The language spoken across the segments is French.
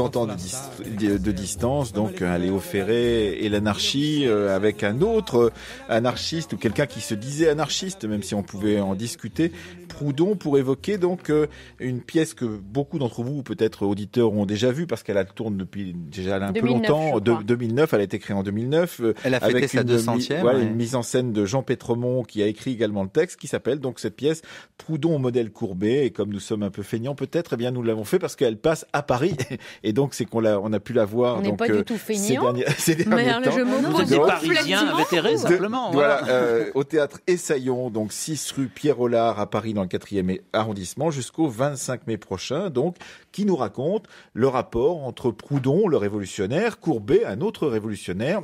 En temps de, de, distance, donc euh, Léo Ferré et l'anarchie, euh, avec un autre anarchiste ou quelqu'un qui se disait anarchiste, même si on pouvait en discuter, Proudhon, pour évoquer donc euh, une pièce que beaucoup d'entre vous, peut-être auditeurs, ont déjà vue, parce qu'elle tourne depuis déjà un peu longtemps, 2009, elle a été créée en 2009. elle a fêté sa une, 200 une mise en scène de Jean Petremont, qui a écrit également le texte, qui s'appelle donc cette pièce Proudhon modèle courbé, et comme nous sommes un peu feignants peut-être, eh bien nous l'avons fait parce qu'elle passe à Paris. Et donc, c'est qu'on a, on a pu la voir. On n'est pas du euh, tout feignant. Ces derniers, mais hein, temps. avec simplement. Hein. Euh, au théâtre Essaillon, donc 6 rue pierre Rollard, à Paris, dans le 4e arrondissement, jusqu'au 25 mai prochain, donc, qui nous raconte le rapport entre Proudhon, le révolutionnaire, Courbet, un autre révolutionnaire,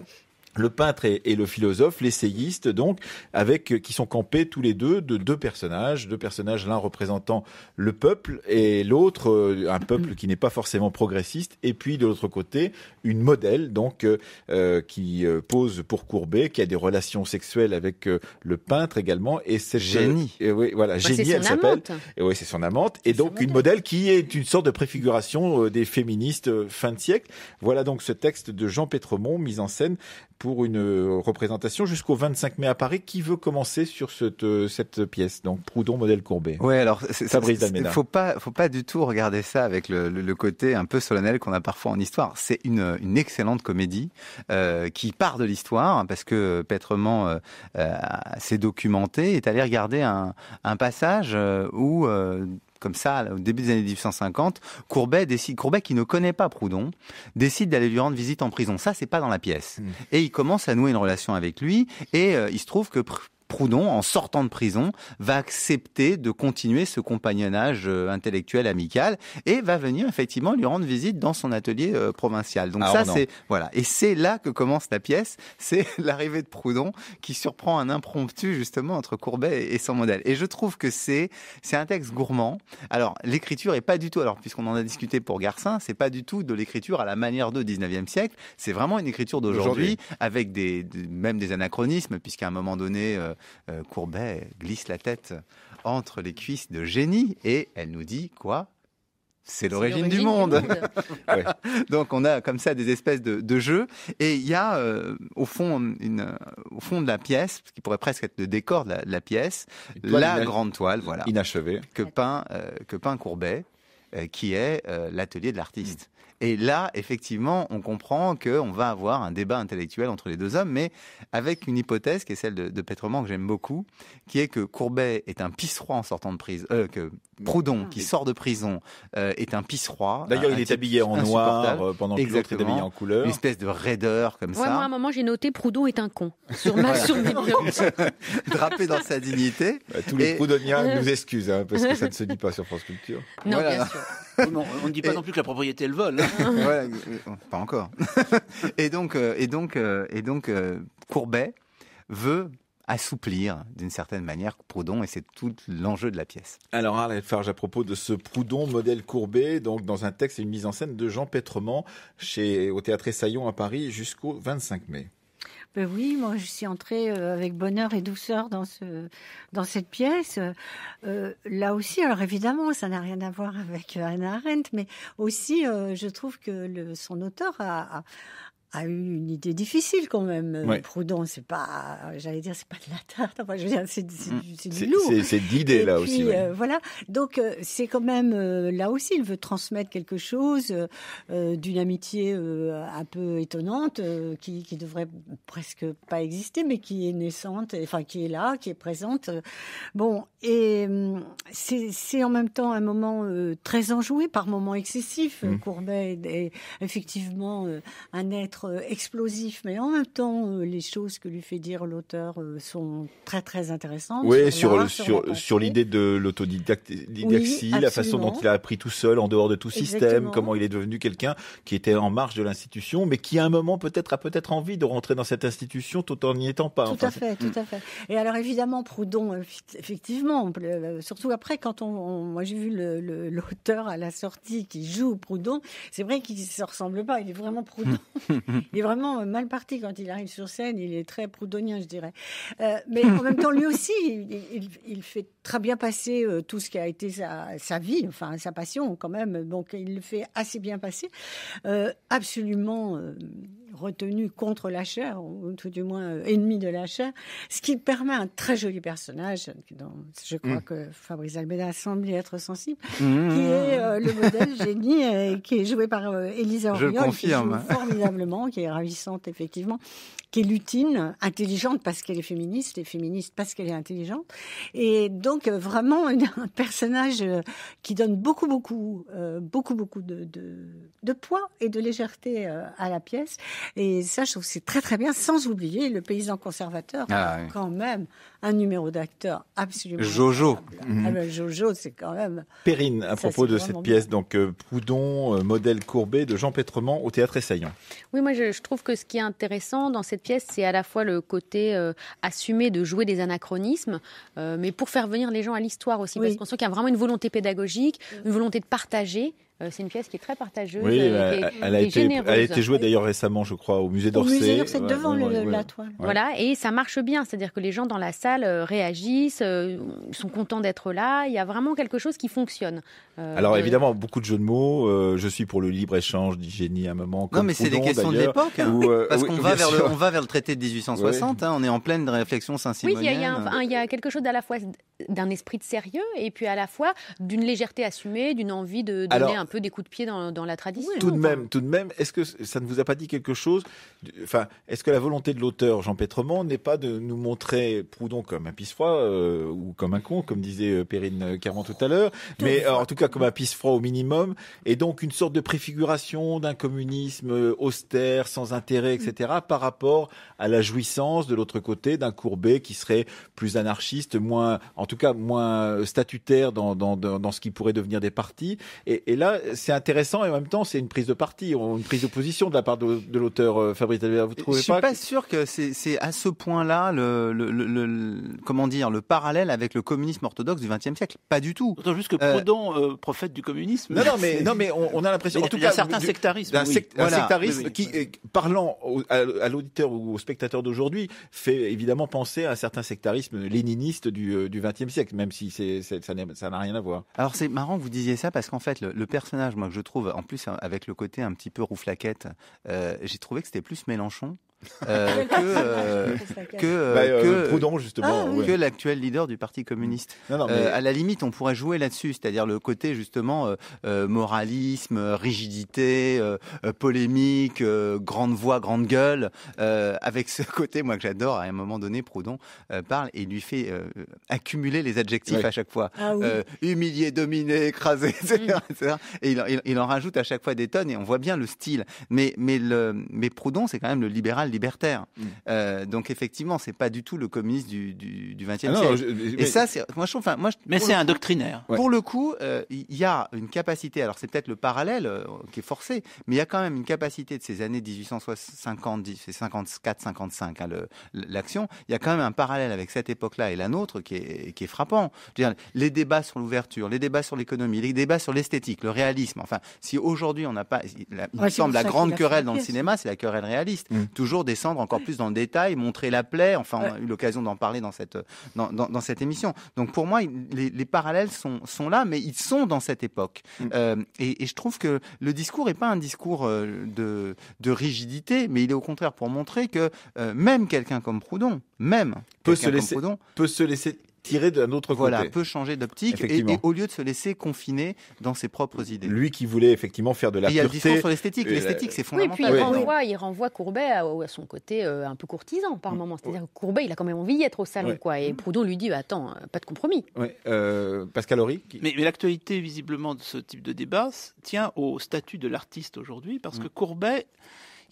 le peintre et, le philosophe, l'essayiste, donc, avec euh, qui sont campés tous les deux de deux personnages, deux personnages, l'un représentant le peuple et l'autre euh, un peuple qui n'est pas forcément progressiste, et puis de l'autre côté une modèle, donc, euh, qui pose pour Courbet, qui a des relations sexuelles avec le peintre également, et c'est génie. Et oui, voilà, bah, génie, elle s'appelle. Et oui, c'est son amante, et donc une modèle qui est une sorte de préfiguration des féministes fin de siècle. Voilà donc ce texte de Jean Petremont mis en scène pour une euh, représentation jusqu'au 25 mai à Paris. Qui veut commencer sur cette, euh, cette pièce Donc Proudhon, modèle courbé. Oui, alors il ne Faut pas, faut pas du tout regarder ça avec le, côté un peu solennel qu'on a parfois en histoire. C'est une, excellente comédie euh, qui part de l'histoire hein, parce que Petrement s'est documenté est allé regarder un, un passage où comme ça, au début des années 1850, Courbet, décide, Courbet qui ne connaît pas Proudhon, décide d'aller lui rendre visite en prison. Ça, c'est pas dans la pièce. Mm. Et il commence à nouer une relation avec lui. Et euh, il se trouve que Proudhon, en sortant de prison, va accepter de continuer ce compagnonnage euh, intellectuel amical et va venir effectivement lui rendre visite dans son atelier euh, provincial. Donc ah, ça c'est voilà et c'est là que commence la pièce, c'est l'arrivée de Proudhon qui surprend un impromptu justement entre Courbet et, son modèle. Et je trouve que c'est c'est un texte gourmand. Alors l'écriture est pas du tout alors puisqu'on en a discuté pour Garcin, c'est pas du tout de l'écriture à la manière de 19e siècle, c'est vraiment une écriture d'aujourd'hui avec des, même des anachronismes puisqu'à un moment donné euh, euh, euh, Courbet glisse la tête entre les cuisses de Génie et elle nous dit quoi c'est l'origine du monde. Donc on a comme ça des espèces de, jeux et il y a euh, au fond une, au fond de la pièce qui pourrait presque être le décor de la, pièce, la grande toile, voilà, inachevée que peint que peint Courbet, qui est l'atelier de l'artiste. Et là, effectivement, on comprend qu'on va avoir un débat intellectuel entre les deux hommes, mais avec une hypothèse qui est celle de, de que j'aime beaucoup, qui est que Courbet est un pisse en sortant de prison, euh, que Proudhon, ah. qui sort de prison, euh, est un pisse D'ailleurs, il est habillé en noir euh, pendant que l'autre est habillé en couleur. Une espèce de raideur comme ça. Moi, à un moment, j'ai noté Proudhon est un con sur ma Drapé dans sa dignité. Bah, tous les Et... proudhoniens nous excusent, hein, parce que ça ne se dit pas sur France Culture. Non, voilà. sûr on ne dit pas non plus que la propriété, elle vole. Hein. Euh, pas encore. et donc, euh, euh, Courbet veut assouplir d'une certaine manière Proudhon et c'est tout l'enjeu de la pièce. Alors Arlette Farge à propos de ce Proudhon modèle courbé, donc dans un texte et une mise en scène de Jean Petrement chez au théâtre Essaillon à Paris jusqu'au 25 mai. Ben oui, moi je suis entrée euh, avec bonheur et douceur dans ce dans cette pièce. Euh, là aussi, alors évidemment, ça n'a rien à voir avec euh, Anna Arendt, mais aussi je trouve que le, son auteur a, a eu une idée difficile quand même. Euh, prudent c'est pas, euh, j'allais dire, c'est pas de la tarte. Enfin, je veux c'est, mm. c'est, lourd. C'est d'idées là aussi. Euh, voilà. Donc c'est quand même là aussi, il veut transmettre quelque chose d'une amitié un peu étonnante qui, qui devrait presque pas exister, mais qui est naissante, enfin qui est là, qui est présente. Bon, et mm, c'est, en même temps un moment très enjoué, par moments excessif. Mm. Courbet est effectivement un être euh, explosif, mais en même temps, euh, les choses que lui fait dire l'auteur euh, sont très très intéressantes. Oui, sur sur, sur l'idée de l'autodidacte la façon dont il a appris tout seul, en dehors de tout système, comment il est devenu quelqu'un qui était en marge de l'institution, mais qui à un moment peut-être a peut-être envie de rentrer dans cette institution tout en n'y étant pas. Tout à fait, tout à hmm. fait. Et alors évidemment, Proudhon, effectivement, surtout après quand on, on moi j'ai vu l'auteur à la sortie qui joue Proudhon, c'est vrai qu'il ne se ressemble pas, il est vraiment Proudhon. Mm. Il est vraiment euh, mal parti quand il arrive sur scène. Il est très proudhonien, je dirais. Euh, mais en même temps, lui aussi, il, fait très bien passer euh, tout ce qui a été sa, vie, enfin sa passion quand même. Donc, il le fait assez bien passer. absolument retenu contre la chair, ou tout du moins euh, ennemi de la chair, ce qui permet un très joli personnage, dont je crois mm. que Fabrice Almeida semble être sensible, mm. qui est euh, le modèle génie, euh, qui est joué par Elisa qui joue formidablement, qui est ravissante effectivement, qui est lutine, intelligente parce qu'elle est féministe, et féministe parce qu'elle est intelligente, et donc vraiment un personnage qui donne beaucoup, beaucoup, beaucoup, beaucoup de, de, de, poids et de légèreté à la pièce. Et ça, je trouve que c'est très très bien, sans oublier le paysan conservateur, ah quand même un numéro d'acteur absolument. Jojo. Ah ben, Jojo, c'est quand même. Perrine, à propos de cette pièce, donc euh, Poudon, euh, modèle courbé de Jean Pétrement au théâtre Essayant. Oui, moi je, trouve que ce qui est intéressant dans cette pièce, c'est à la fois le côté euh, assumé de jouer des anachronismes, mais pour faire venir les gens à l'histoire aussi, Je parce qu'on qu'il y a vraiment une volonté pédagogique, une volonté de partager. Euh, c'est une pièce qui est très partageuse. Oui, euh, bah, elle, elle, a été, jouée d'ailleurs récemment, je crois, au musée d'Orsay. Au musée d'Orsay, devant le, la toile. Voilà, et ça marche bien. C'est-à-dire que les gens dans la salle euh, réagissent, sont contents d'être là. Il y a vraiment quelque chose qui fonctionne. Alors évidemment, beaucoup de jeux de mots. je suis pour le libre-échange, dit à un moment. Comme non, mais c'est des questions de l'époque. Hein. parce qu'on va, vers le, va vers le traité de 1860. Hein, on est en pleine réflexion saint-simonienne. Oui, il y, y, a quelque chose d'à la fois d'un esprit de sérieux et puis à la fois d'une légèreté assumée, d'une envie de donner un peu des coups de pied dans, la tradition. tout de même, tout de même, est-ce que ça ne vous a pas dit quelque chose Enfin, est-ce que la volonté de l'auteur Jean Pétremont n'est pas de nous montrer Proudhon comme un pisse-froid euh, ou comme un con, comme disait euh, Périne Caron tout à l'heure, mais euh, en tout cas comme un pisse-froid au minimum, et donc une sorte de préfiguration d'un communisme austère, sans intérêt, etc., par rapport à la jouissance de l'autre côté d'un Courbet qui serait plus anarchiste, moins, en tout cas moins statutaire dans, dans, dans, ce qui pourrait devenir des partis. Et, là, c'est intéressant et en même temps, c'est une prise de parti, une prise d'opposition de la part de, l'auteur euh, Fabrice Albert. Vous trouvez Je suis pas, sûr que c'est à ce point-là le, le, le, comment dire le parallèle avec le communisme orthodoxe du XXe siècle. Pas du tout. Autant juste que euh, Proudhon, euh, prophète du communisme. Non, mais non, mais on, a l'impression. En tout cas, certains sectarisme. voilà. sectarisme qui, parlant à, l'auditeur ou au spectateur d'aujourd'hui, fait évidemment penser à un certain sectarisme léniniste du, du XXe siècle, même si c'est, c'est, ça n'a rien à voir. Alors c'est marrant que vous disiez ça parce qu'en fait le, personnage, moi que je trouve, en plus avec le côté un petit peu rouflaquette, euh, j'ai trouvé que c'était plus Mélenchon euh, euh, euh, bah, que, Proudhon, justement, ah, que l'actuel leader du Parti communiste. à la limite, on pourrait jouer là-dessus, c'est-à-dire le côté justement moralisme, rigidité, polémique, grande voix, grande gueule, avec ce côté, moi que j'adore, à un moment donné, Proudhon parle et lui fait accumuler les adjectifs à chaque fois. Ah humilié, dominé, écrasé, etc. et mm. il, en rajoute à chaque fois des tonnes et on voit bien le style. Mais, mais, le, mais Proudhon, c'est quand même le libéral libertaire. Mm. Euh, donc effectivement, c'est pas du tout le communiste du, du, 20e ah siècle. et ça, c'est, moi je enfin moi, je, mais c'est un doctrinaire. Pour le coup, euh, il y a une capacité. Alors c'est peut-être le parallèle euh, qui est forcé, mais il y a quand même une capacité de ces années 1850, c'est 54, 55, à l'action. Il y a quand même un parallèle avec cette époque-là et la nôtre qui est, frappant. les débats sur l'ouverture, les débats sur l'économie, les débats sur l'esthétique, le réalisme. Enfin, si aujourd'hui on n'a pas, il me semble la grande querelle dans le cinéma, c'est la querelle réaliste. Mm. Toujours descendre encore plus dans le détail, montrer la plaie. Enfin, on a eu l'occasion d'en parler dans cette, dans, cette émission. Donc pour moi, les, parallèles sont, sont, là, mais ils sont dans cette époque. Mm. Euh, et, je trouve que le discours n'est pas un discours euh, de, de, rigidité, mais il est au contraire pour montrer que euh, même quelqu'un comme Proudhon, même peut se laisser, Proudhon, peut se laisser tiré d'un autre voilà, côté. Voilà, peut changer d'optique et, au lieu de se laisser confiner dans ses propres idées. Lui qui voulait effectivement faire de la et Il y a le sur l'esthétique. L'esthétique, c'est fondamental. Oui, puis il, Renvoie, il renvoie Courbet à, son côté euh, un peu courtisan par mm. moment. C'est-à-dire que Courbet, il a quand même envie d'être au salon. Quoi, et mm. Proudhon lui dit bah, Attends, euh, pas de compromis. Euh, Pascal Horry mais l'actualité, visiblement, de ce type de débat tient au statut de l'artiste aujourd'hui parce mm. que Courbet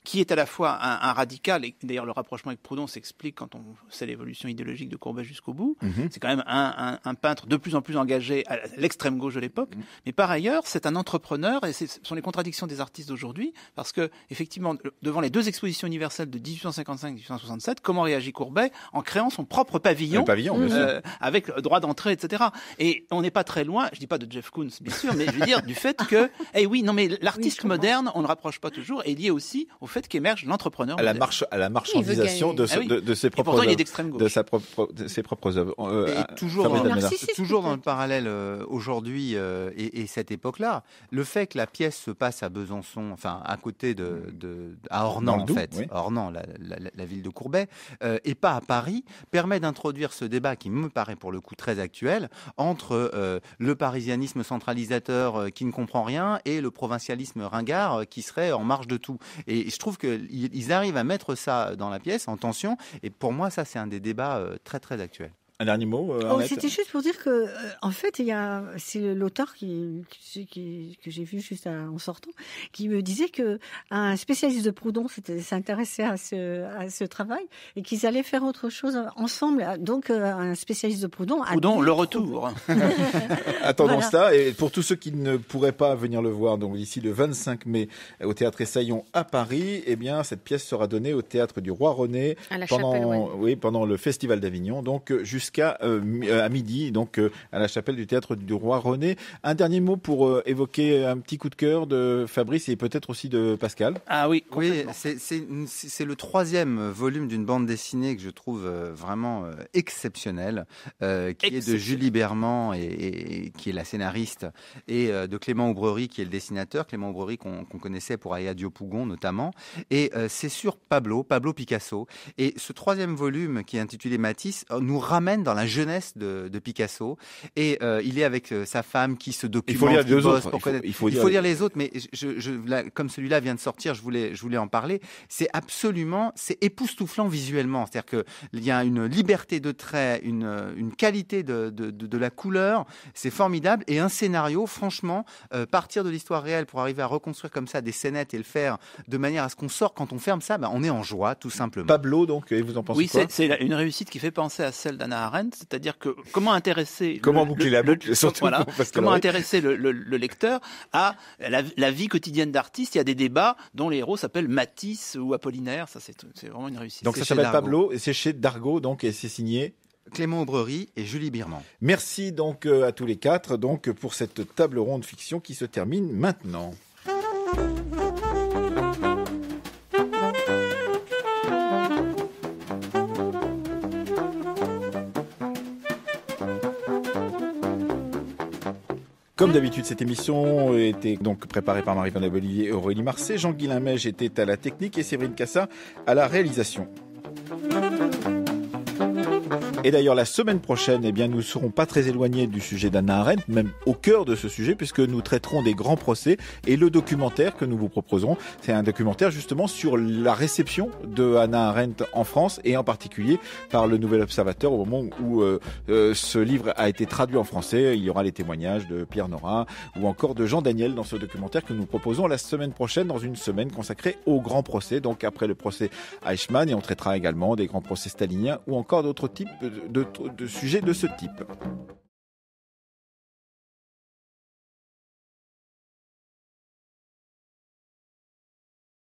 qui est à la fois un, un radical, et d'ailleurs le rapprochement avec Proudhon s'explique quand on sait l'évolution idéologique de Courbet jusqu'au bout, mhm. c'est quand même un, un, un, peintre de plus en plus engagé à l'extrême gauche de l'époque, mhm. mais par ailleurs c'est un entrepreneur, et ce sont les contradictions des artistes d'aujourd'hui, parce que effectivement devant les deux expositions universelles de 1855-1867, comment réagit Courbet en créant son propre pavillon, pavillon euh, avec droit d'entrée, etc. Et on n'est pas très loin, je dis pas de Jeff Koons bien sûr, mais je veux dire du fait que, eh oui, non mais l'artiste moderne, on ne rapproche pas toujours, est lié aussi au fait qu'émerge l'entrepreneur. À la marche, à la marchandisation ah de, de, ses propres. Et d'extrême gauche. De, sa propre, de ses propres œuvres. Euh, et toujours, dans, toujours dans le parallèle euh, aujourd'hui euh, et, cette époque-là, le fait que la pièce se passe à Besançon, enfin à côté de, de à Ornans en fait, Ornans, la, la, ville de Courbet, et pas à Paris, permet d'introduire ce débat qui me paraît pour le coup très actuel entre le parisianisme centralisateur qui ne comprend rien et le provincialisme ringard qui serait en marge de tout. Et je je trouve qu'ils arrivent à mettre ça dans la pièce en tension. Et pour moi, ça, c'est un des débats euh, très, très actuels. Un dernier mot euh, oh, C'était juste pour dire que, euh, en fait, il c'est l'auteur qui, que j'ai vu juste en sortant, qui me disait que un spécialiste de Proudhon s'intéressait à ce, à ce travail et qu'ils allaient faire autre chose ensemble. Donc, euh, un spécialiste de Proudhon. Proudhon, le retour. Attendons ça. Et pour tous ceux qui ne pourraient pas venir le voir, donc ici le 25 mai au théâtre Essaillon à Paris, eh bien, cette pièce sera donnée au théâtre du Roi René pendant, oui, pendant le Festival d'Avignon. Donc, euh, euh, à midi, donc euh, à la chapelle du théâtre du roi René. Un dernier mot pour évoquer un petit coup de cœur de Fabrice et peut-être aussi de Pascal. Ah oui, oui, c'est le troisième volume d'une bande dessinée que je trouve vraiment exceptionnelle, qui est de Julie Berman et, qui est la scénariste et de Clément Aubrery qui est le dessinateur, Clément Aubrery qu'on connaissait pour Ayadio Diopougon notamment. Et c'est sur Pablo, Pablo Picasso. Et ce troisième volume qui est intitulé Matisse nous ramène dans la jeunesse de, Picasso. Et euh, il est avec euh, sa femme qui se documente. Il faut lire les autres. il, faut, lire... les autres, mais je, comme celui-là vient de sortir, je voulais, je voulais en parler. C'est absolument, c'est époustouflant visuellement. C'est-à-dire qu'il y a une liberté de trait, une, une qualité de, la couleur. C'est formidable. Et un scénario, franchement, euh, partir de l'histoire réelle pour arriver à reconstruire comme ça des scénettes et le faire de manière à ce qu'on sort quand on ferme ça, bah, on est en joie, tout simplement. Pablo, donc, et vous en pensez quoi Oui, c'est une réussite qui fait penser à celle d'Anna c'est-à-dire que comment intéresser comment le, boucler la boucle, comment intéresser le, lecteur à la, vie quotidienne d'artiste Il y a des débats dont les héros s'appellent Matisse ou Apollinaire. Ça, c'est vraiment une réussite. Donc ça s'appelle Pablo et c'est chez Dargo, donc et c'est signé Clément Aubrery et Julie Birman. Merci donc euh, à tous les quatre donc pour cette table ronde fiction qui se termine maintenant. Comme d'habitude, cette émission était donc préparée par Marie-Van et Aurélie Marcet. Jean-Guilain Mège était à la technique et Séverine Cassa à la réalisation. Et d'ailleurs, la semaine prochaine, eh bien, nous ne serons pas très éloignés du sujet d'Anna Arendt, même au cœur de ce sujet, puisque nous traiterons des grands procès. Et le documentaire que nous vous proposerons, c'est un documentaire justement sur la réception de Anna Arendt en France, et en particulier par le Nouvel Observateur au moment où euh, euh, ce livre a été traduit en français. Il y aura les témoignages de Pierre Nora ou encore de Jean Daniel dans ce documentaire que nous proposons la semaine prochaine, dans une semaine consacrée aux grands procès, donc après le procès Eichmann. Et on traitera également des grands procès staliniens ou encore d'autres types de, sujets de ce type.